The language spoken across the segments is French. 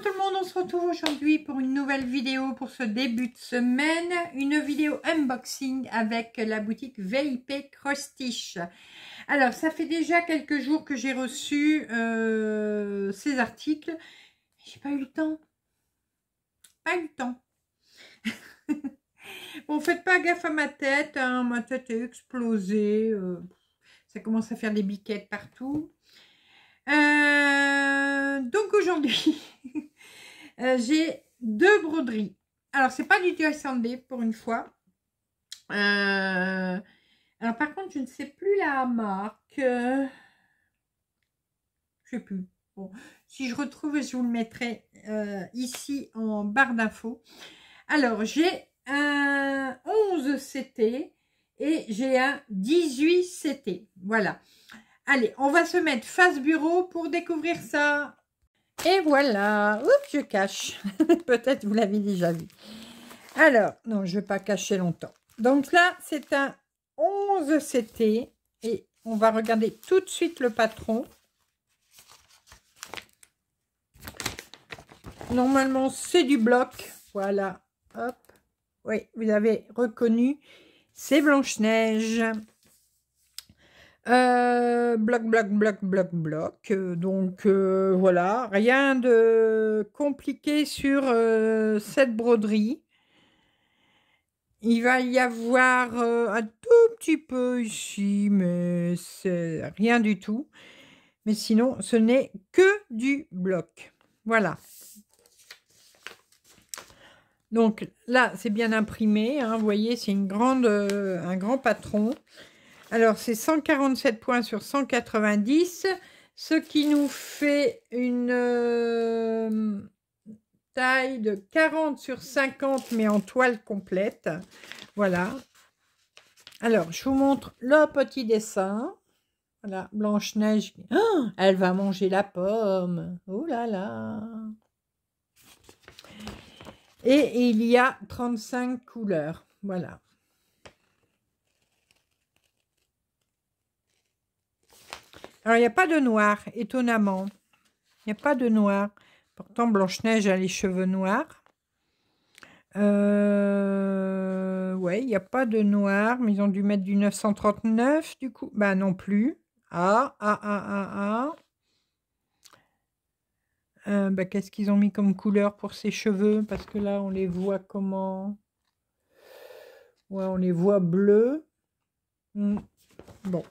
Bonjour tout le monde, on se retrouve aujourd'hui pour une nouvelle vidéo pour ce début de semaine. Une vidéo unboxing avec la boutique VIP Crostiche. Alors, ça fait déjà quelques jours que j'ai reçu euh, ces articles. J'ai pas eu le temps. Pas eu le temps. bon, faites pas gaffe à ma tête. Hein, ma tête est explosée. Euh, ça commence à faire des biquettes partout. Euh, donc aujourd'hui, euh, j'ai deux broderies. Alors, c'est pas du tissandé pour une fois. Euh, alors, par contre, je ne sais plus la marque. Je ne sais plus. si je retrouve, je vous le mettrai ici en barre d'infos. Alors, j'ai un 11 CT et j'ai un 18 CT. Voilà. Allez, on va se mettre face bureau pour découvrir ça. Et voilà. Oups, oh, je cache. Peut-être vous l'avez déjà vu. Alors, non, je ne vais pas cacher longtemps. Donc là, c'est un 11 CT. Et on va regarder tout de suite le patron. Normalement, c'est du bloc. Voilà. Hop. Oui, vous avez reconnu. C'est Blanche-Neige bloc, bloc, bloc, bloc, bloc. Donc voilà, rien de compliqué sur cette broderie. Il va y avoir un tout petit peu ici, mais c'est rien du tout. Mais sinon, ce n'est que du bloc. Voilà. Donc là, c'est bien imprimé. vous voyez, c'est une grande, un grand patron. Alors, c'est 147 points sur 190, ce qui nous fait une euh, taille de 40 sur 50, mais en toile complète. Voilà. Alors, je vous montre le petit dessin. Voilà, Blanche-Neige. Ah, elle va manger la pomme. Oh là là Et il y a 35 couleurs. Voilà. Alors, il n'y a pas de noir, étonnamment. Il n'y a pas de noir. Pourtant, Blanche-Neige a les cheveux noirs. Euh, ouais, il n'y a pas de noir, mais ils ont dû mettre du 939, du coup. Bah non plus. Ah, ah, ah, ah, ah. Euh, bah, qu'est-ce qu'ils ont mis comme couleur pour ses cheveux Parce que là, on les voit comment Ouais, on les voit bleus. Hmm. Bon,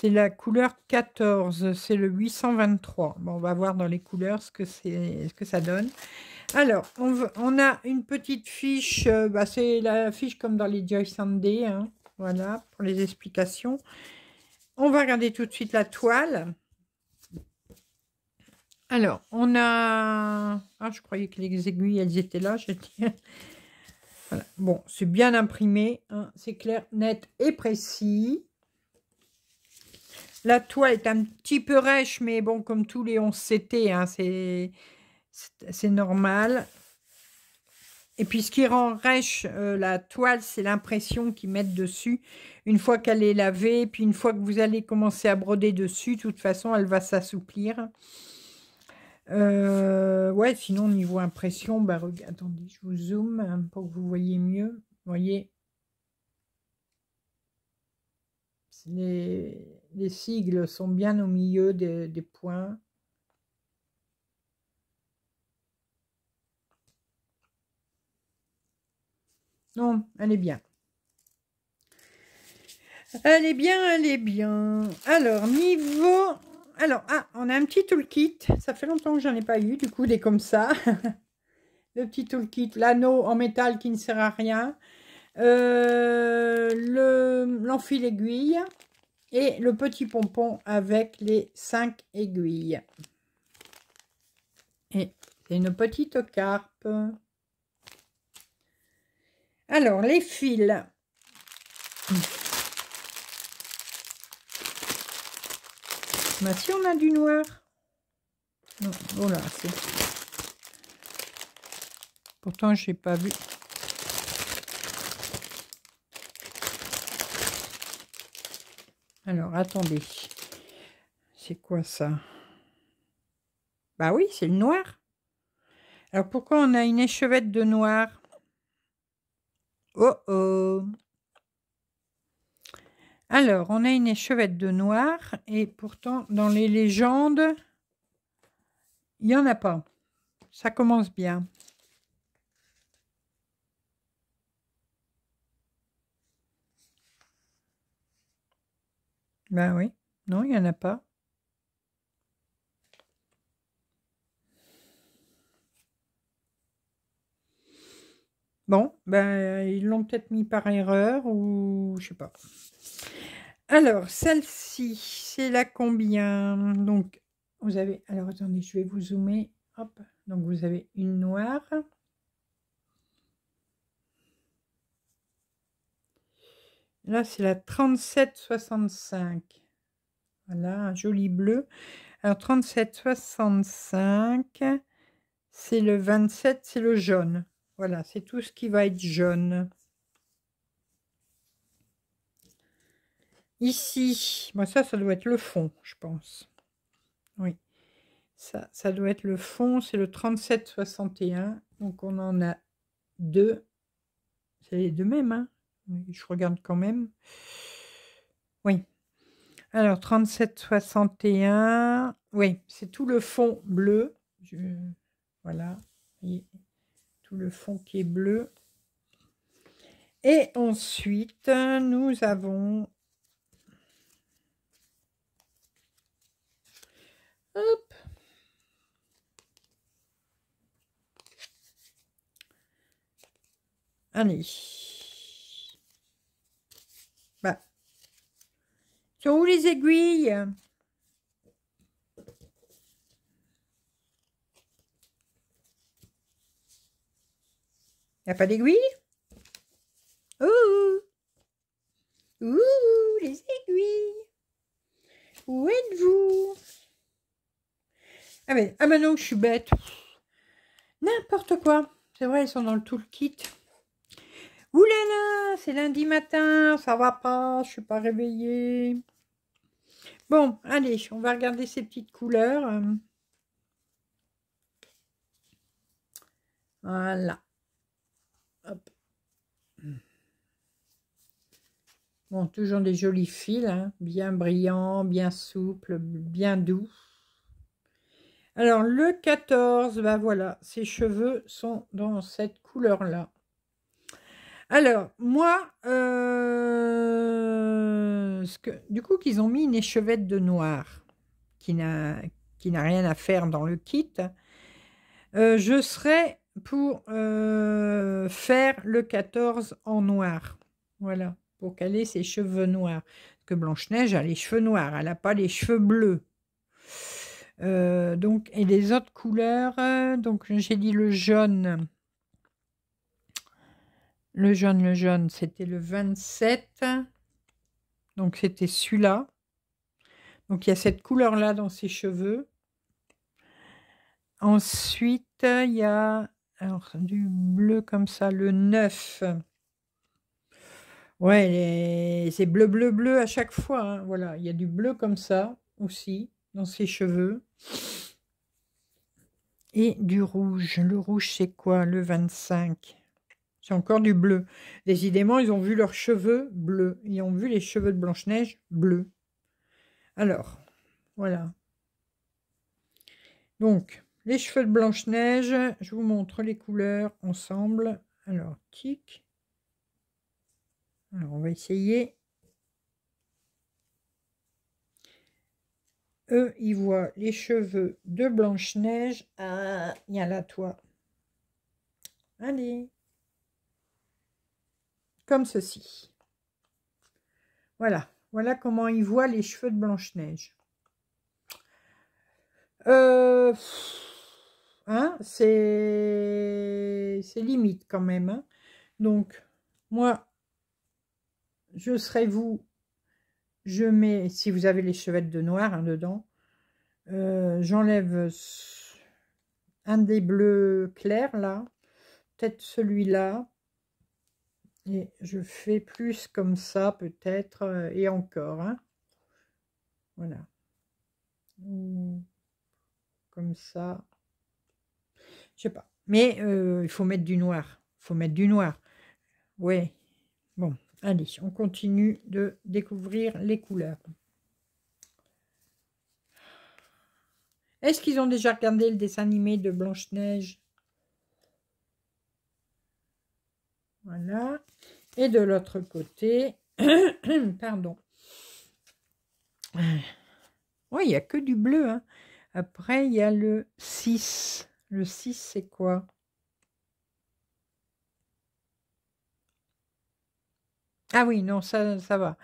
c'est la couleur 14, c'est le 823. Bon, on va voir dans les couleurs ce que, ce que ça donne. Alors, on, on a une petite fiche, euh, bah, c'est la fiche comme dans les Joy Sunday, hein. voilà, pour les explications. On va regarder tout de suite la toile. Alors, on a... Ah, je croyais que les aiguilles, elles étaient là, je tiens. Bon, c'est bien imprimé, hein. c'est clair, net et précis. La toile est un petit peu rêche, mais bon, comme tous les 11 hein, CT, c'est normal. Et puis, ce qui rend rêche euh, la toile, c'est l'impression qu'ils mettent dessus. Une fois qu'elle est lavée, puis une fois que vous allez commencer à broder dessus, de toute façon, elle va s'assouplir. Euh, ouais, sinon, niveau impression, bah, attendez, je vous zoome hein, pour que vous voyez mieux. voyez, les, sigles sont bien au milieu des, points. Non, elle est bien. Elle est bien, elle est bien. Alors, niveau... Alors, ah, on a un petit toolkit. Ça fait longtemps que j'en ai pas eu, du coup, est comme ça. Le petit toolkit, l'anneau en métal qui ne sert à rien. Euh, le aiguille et le petit pompon avec les cinq aiguilles. Et une petite carpe. Alors, les fils. Bah, si on a du noir. voilà, c'est... Pourtant, j'ai pas vu. Alors, attendez. C'est quoi ça Bah oui, c'est le noir. Alors, pourquoi on a une échevette de noir Oh oh Alors, on a une échevette de noir et pourtant, dans les légendes, il n'y en a pas. Ça commence bien. Ben oui. Non, il n'y en a pas. Bon, ben, ils l'ont peut-être mis par erreur ou je sais pas. Alors, celle-ci, c'est la combien Donc, vous avez... Alors, attendez, je vais vous zoomer. Hop. Donc, vous avez une noire. Là, c'est la 3765. Voilà, un joli bleu. Alors, 3765, c'est le 27, c'est le jaune. Voilà, c'est tout ce qui va être jaune. Ici, moi ça, ça doit être le fond, je pense. Oui, ça, ça doit être le fond, c'est le 3761. Donc, on en a deux. C'est les deux mêmes, hein je regarde quand même. Oui. Alors, 37,61. Oui, c'est tout le fond bleu. Voilà. tout le fond qui est bleu. Et ensuite, nous avons... Hop. Allez. Bah. Sont où les aiguilles Il a pas d'aiguilles Ouh Ouh, les aiguilles Où êtes-vous ah ben, ah non, je suis bête. N'importe quoi. C'est vrai, elles sont dans le toolkit c'est lundi matin, ça va pas, je suis pas réveillée. Bon, allez, on va regarder ces petites couleurs. Voilà. Bon, toujours des jolis fils, hein. bien brillants, bien souples, bien doux. Alors, le 14, ben voilà, ses cheveux sont dans cette couleur-là. Alors, moi, euh, du coup, qu'ils ont mis une échevette de noir qui n'a rien à faire dans le kit, euh, je serais pour euh, faire le 14 en noir. Voilà, pour caler ses cheveux noirs. Parce que Blanche-Neige a les cheveux noirs, elle n'a pas les cheveux bleus. donc, et les autres couleurs, donc j'ai dit le jaune, le jaune, le jaune, c'était le 27. Donc, c'était celui-là. Donc, il y a cette couleur-là dans ses cheveux. Ensuite, il y a du bleu comme ça, le 9. Ouais, c'est bleu, bleu, bleu à chaque fois. Hein, voilà, il y a du bleu comme ça aussi dans ses cheveux. Et du rouge. Le rouge, c'est quoi Le 25 encore du bleu. Décidément, ils ont vu leurs cheveux bleus. Ils ont vu les cheveux de Blanche-Neige bleus. Alors, voilà. Donc, les cheveux de Blanche-Neige, je vous montre les couleurs ensemble. Alors, tic. Alors, on va essayer. Eux, ils voient les cheveux de Blanche-Neige. Ah, il y a la toi. Allez comme ceci. Voilà, voilà comment il voit les cheveux de Blanche-Neige. Euh, hein, c'est limite quand même. Hein. Donc, moi, je serai vous, je mets, si vous avez les chevettes de noir hein, dedans, euh, j'enlève un des bleus clairs là, peut-être celui-là, je fais plus comme ça peut-être, euh, et encore. Hein. Voilà. Mmh. Comme ça. Je sais pas. Mais euh, il faut mettre du noir. Il faut mettre du noir. Ouais. Bon, allez, on continue de découvrir les couleurs. Est-ce qu'ils ont déjà regardé le dessin animé de Blanche-Neige Voilà. Et de l'autre côté, pardon. Oui, il n'y a que du bleu. Hein. Après, il y a le 6. Le 6, c'est quoi Ah oui, non, ça, va.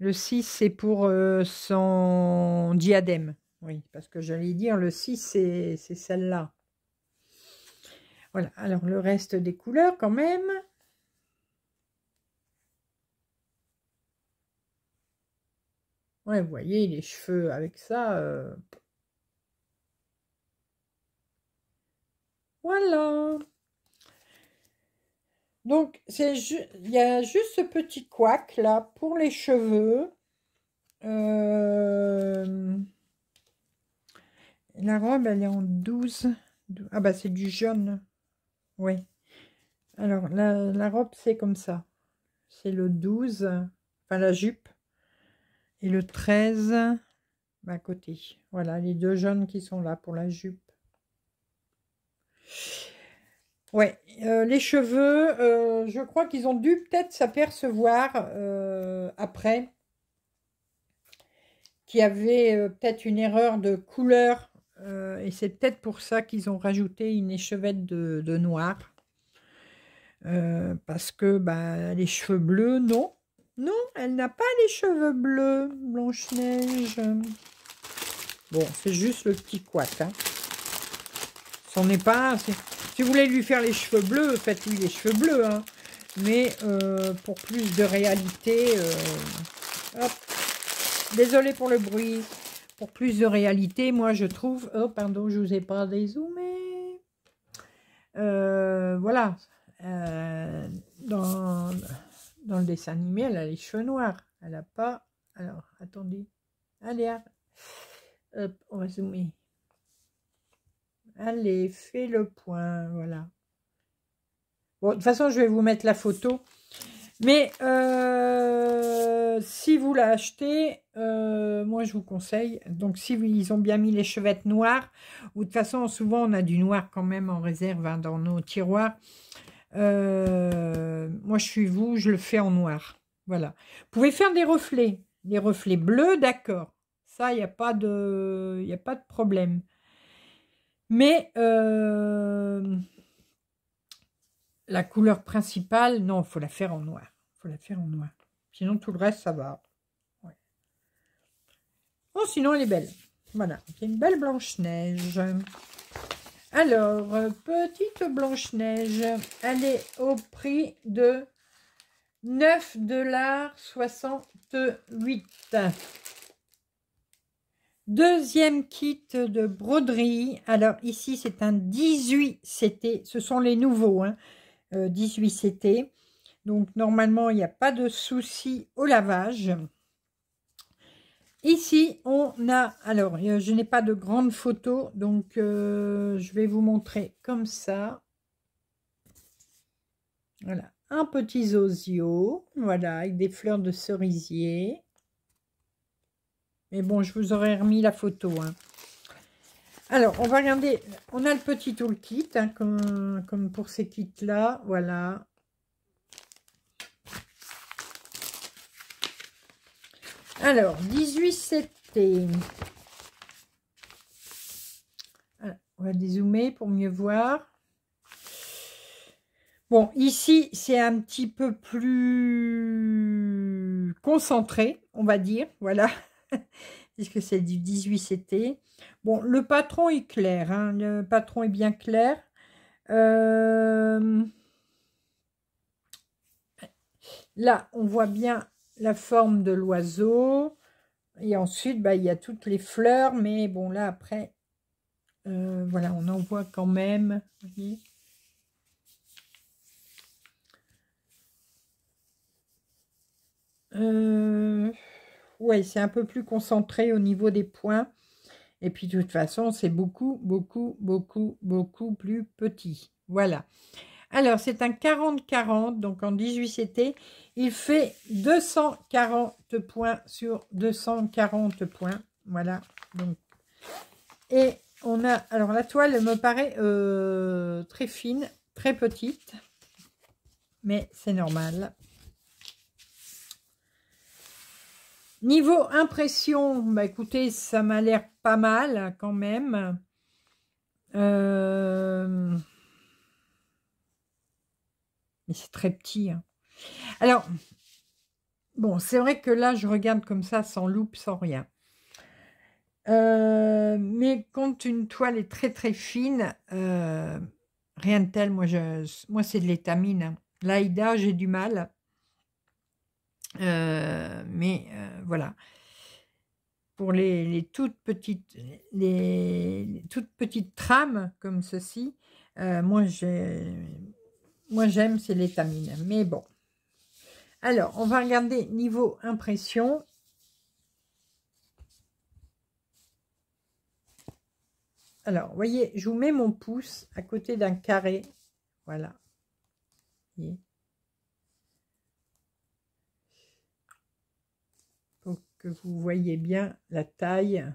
Le 6, c'est pour euh, son diadème. Oui, parce que j'allais dire, le 6, c'est celle-là. Voilà, alors le reste des couleurs quand même. vous voyez, les cheveux avec ça. Euh. Voilà. Donc, c'est il y a juste ce petit couac là pour les cheveux. Euh, la robe, elle est en 12. Ah bah c'est du jaune. Oui. Alors, la, la robe, c'est comme ça. C'est le 12. Enfin, la jupe et le 13 à bah, côté. Voilà, les deux jaunes qui sont là pour la jupe. Ouais, euh, les cheveux, euh, je crois qu'ils ont dû peut-être s'apercevoir euh, après qu'il y avait peut-être une erreur de couleur et c'est peut-être pour ça qu'ils ont rajouté une échevette de, noir. parce que bah, les cheveux bleus, non. Non, elle n'a pas les cheveux bleus, Blanche-Neige. Bon, c'est juste le petit couac. Hein. C'en pas... Si vous voulez lui faire les cheveux bleus, faites-lui les cheveux bleus. Hein. Mais euh, pour plus de réalité... Euh, désolé pour le bruit. Pour plus de réalité, moi, je trouve... Oh, pardon, je vous ai pas dézoomé. Euh, voilà. Dans dans le dessin animé, elle a les cheveux noirs. Elle n'a pas... Alors, attendez. Allez, on va zoomer. Allez, fais le point, voilà. Bon, de toute façon, je vais vous mettre la photo. Mais euh, si vous l'achetez, euh, moi je vous conseille. Donc si ils ont bien mis les chevettes noires, ou de toute façon souvent on a du noir quand même en réserve hein, dans nos tiroirs. Euh, moi, je suis vous, je le fais en noir. Voilà. Vous pouvez faire des reflets. Des reflets bleus, d'accord. Ça, il n'y a, pas de, a pas de problème. Mais euh, la couleur principale, non, il faut la faire en noir. faut la faire en noir. Sinon, tout le reste, ça va. Bon, oh, sinon, elle est belle. Voilà. Il une belle blanche-neige. Alors, euh, petite Blanche-Neige, elle est au prix de 9,68$. Deuxième kit de broderie. Alors ici, c'est un 18 CT. Ce sont les nouveaux, hein, 18 euh, CT. Donc normalement, il n'y a pas de souci au lavage. Ici, on a... Alors, euh, je n'ai pas de grande photo, donc euh, je vais vous montrer comme ça. Voilà, un petit zozio, voilà, avec des fleurs de cerisier. Mais bon, je vous aurais remis la photo. Hein. Alors, on va regarder, on a le petit toolkit, hein, comme, comme pour ces kits-là, voilà. Alors, 18, ct On va dézoomer pour mieux voir. Bon, ici, c'est un petit peu plus concentré, on va dire. Voilà. Puisque c'est du 18 CT. Bon, le patron est clair. Hein, le patron est bien clair. Euh, là, on voit bien la forme de l'oiseau. Et ensuite, bah, il y a toutes les fleurs, mais bon, là, après, euh, voilà, on en voit quand même. oui euh, ouais, c'est un peu plus concentré au niveau des points. Et puis, de toute façon, c'est beaucoup, beaucoup, beaucoup, beaucoup plus petit. Voilà. Alors, c'est un 40-40, donc en 18 CT. Il fait 240 points sur 240 points. Voilà. Donc. Et on a... Alors, la toile me paraît euh, très fine, très petite. Mais c'est normal. Niveau impression, bah écoutez, ça m'a l'air pas mal quand même. Euh... Mais c'est très petit. Hein. Alors, bon, c'est vrai que là, je regarde comme ça, sans loupe, sans rien. Euh, mais quand une toile est très très fine, euh, rien de tel. Moi, je, moi c'est de l'étamine. Hein. L'Aïda, j'ai du mal. Euh, mais voilà. Pour les, les, toutes petites, les toutes petites trames comme ceci, moi, j'ai moi, j'aime, c'est l'étamine. Mais bon. Alors, on va regarder niveau impression. Alors, vous voyez, je vous mets mon pouce à côté d'un carré. Voilà. Pour que vous voyez bien la taille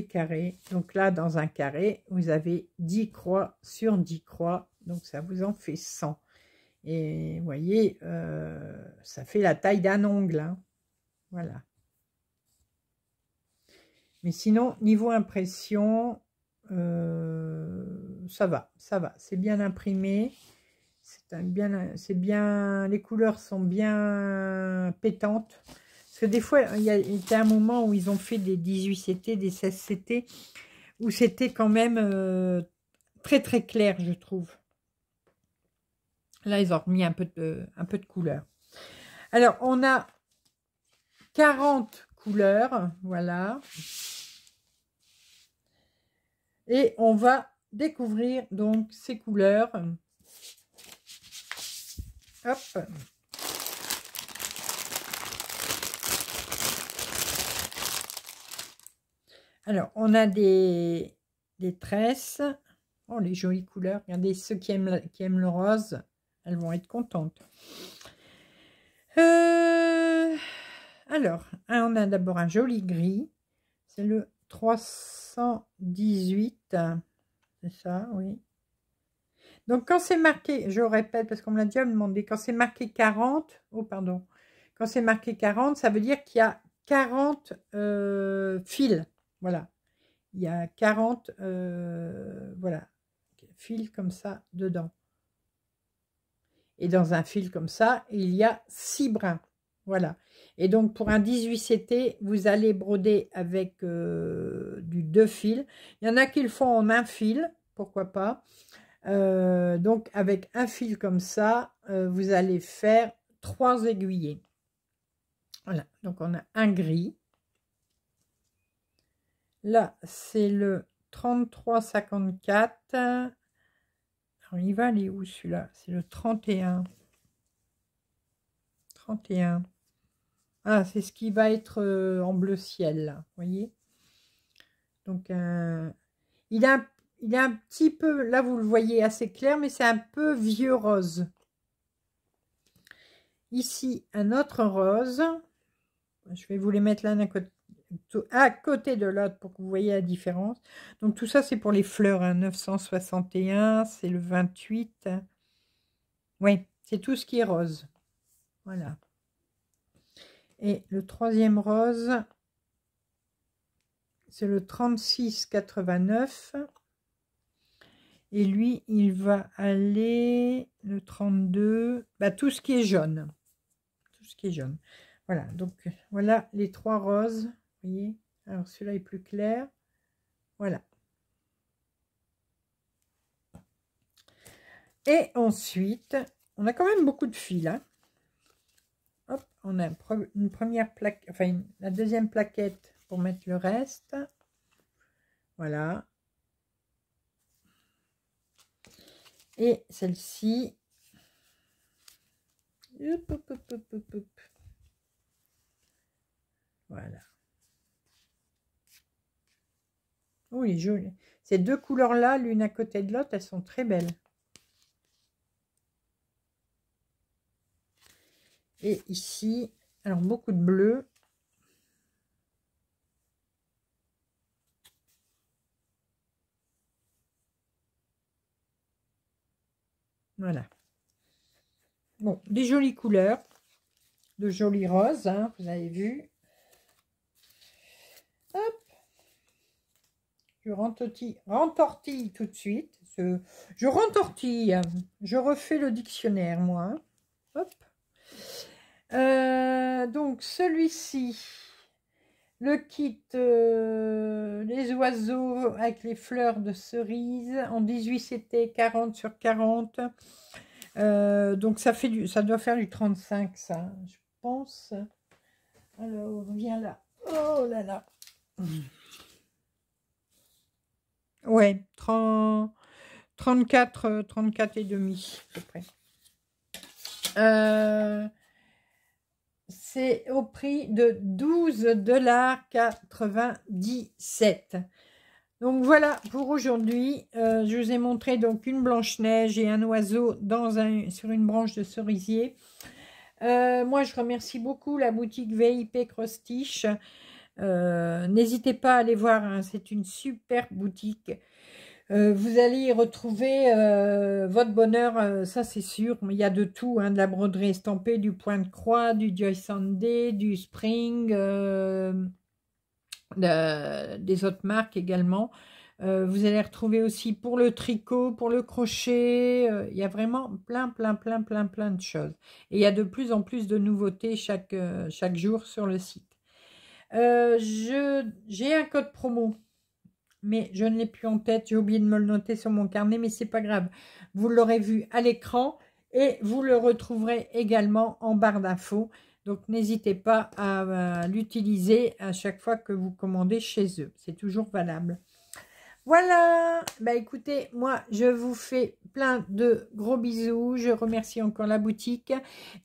carrés. Donc là, dans un carré, vous avez 10 croix sur 10 croix, donc ça vous en fait 100. Et voyez, euh, ça fait la taille d'un ongle. Hein. Voilà. Mais sinon, niveau impression, euh, ça va, ça va. C'est bien imprimé. C'est bien, c'est bien, les couleurs sont bien pétantes des fois, il y a un moment où ils ont fait des 18 CT, des 16 CT, où c'était quand même euh, très très clair, je trouve. Là, ils ont remis un peu de, un peu de couleur. Alors, on a 40 couleurs, voilà. Et on va découvrir donc ces couleurs. Hop, Alors, on a des, tresses. Oh, les jolies couleurs. Regardez, ceux qui aiment, qui aiment le rose, elles vont être contentes. Euh, alors, on a d'abord un joli gris. C'est le 318. C'est ça, oui. Donc, quand c'est marqué, je répète parce qu'on me l'a déjà demandé, quand c'est marqué 40, oh pardon, quand c'est marqué 40, ça veut dire qu'il y a 40 euh, fils. Voilà. Il y a 40 euh, voilà, fils comme ça dedans. Et dans un fil comme ça, il y a 6 brins. Voilà. Et donc, pour un 18 CT, vous allez broder avec euh, du deux fils. Il y en a qui le font en un fil, pourquoi pas. Euh, donc, avec un fil comme ça, vous allez faire trois aiguillés. Voilà. Donc, on a un gris. Là, c'est le 3354. il va aller où celui-là C'est le 31. 31. Ah, c'est ce qui va être euh, en bleu ciel, vous voyez Donc, euh, il, a, il a un petit peu, là, vous le voyez assez clair, mais c'est un peu vieux rose. Ici, un autre rose. Je vais vous les mettre là d'un côté à côté de l'autre pour que vous voyez la différence. Donc tout ça, c'est pour les fleurs. 961, hein. c'est le 28. Oui, c'est tout ce qui est rose. Voilà. Et le troisième rose, c'est le 3689. Et lui, il va aller le 32, bah, tout ce qui est jaune. Tout ce qui est jaune. Voilà, donc voilà les trois roses alors cela est plus clair. Voilà. Et ensuite, on a quand même beaucoup de fils. Hein. Hop, on a une première plaque, enfin la deuxième plaquette pour mettre le reste. Voilà. Et celle-ci. Voilà. Oui, jolie. Ces deux couleurs-là, l'une à côté de l'autre, elles sont très belles. Et ici, alors beaucoup de bleu. Voilà. Bon, des jolies couleurs, de jolies roses, hein, vous avez vu. Je rentortille, tout de suite. Je, je rentortille. Je refais le dictionnaire, moi. Hop. Euh, donc, celui-ci, le kit euh, Les oiseaux avec les fleurs de cerise. En 18, c'était 40 sur 40. Euh, donc, ça, fait du, ça doit faire du 35, ça, je pense. Alors, viens là. Oh là là. Ouais, 30, 34, 34 et demi à peu près. Euh, c'est au prix de 12,97$. Donc voilà pour aujourd'hui. Euh, je vous ai montré donc une blanche-neige et un oiseau dans un, sur une branche de cerisier. Euh, moi, je remercie beaucoup la boutique VIP Crostiche euh, n'hésitez pas à aller voir, hein, c'est une super boutique. Euh, vous allez y retrouver euh, votre bonheur, ça c'est sûr. il y a de tout, hein, de la broderie estampée, du point de croix, du Joy Sunday, du Spring, des autres marques également. vous allez retrouver aussi pour le tricot, pour le crochet. il y a vraiment plein, plein, plein, plein, plein de choses. Et il y a de plus en plus de nouveautés chaque, chaque jour sur le site. Euh, j'ai un code promo, mais je ne l'ai plus en tête. J'ai oublié de me le noter sur mon carnet, mais c'est pas grave. Vous l'aurez vu à l'écran et vous le retrouverez également en barre d'infos. Donc, n'hésitez pas à euh, l'utiliser à chaque fois que vous commandez chez eux. C'est toujours valable. Voilà, bah écoutez, moi je vous fais plein de gros bisous, je remercie encore la boutique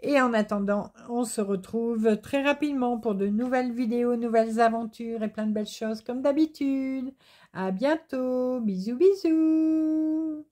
et en attendant, on se retrouve très rapidement pour de nouvelles vidéos, nouvelles aventures et plein de belles choses comme d'habitude. À bientôt, bisous bisous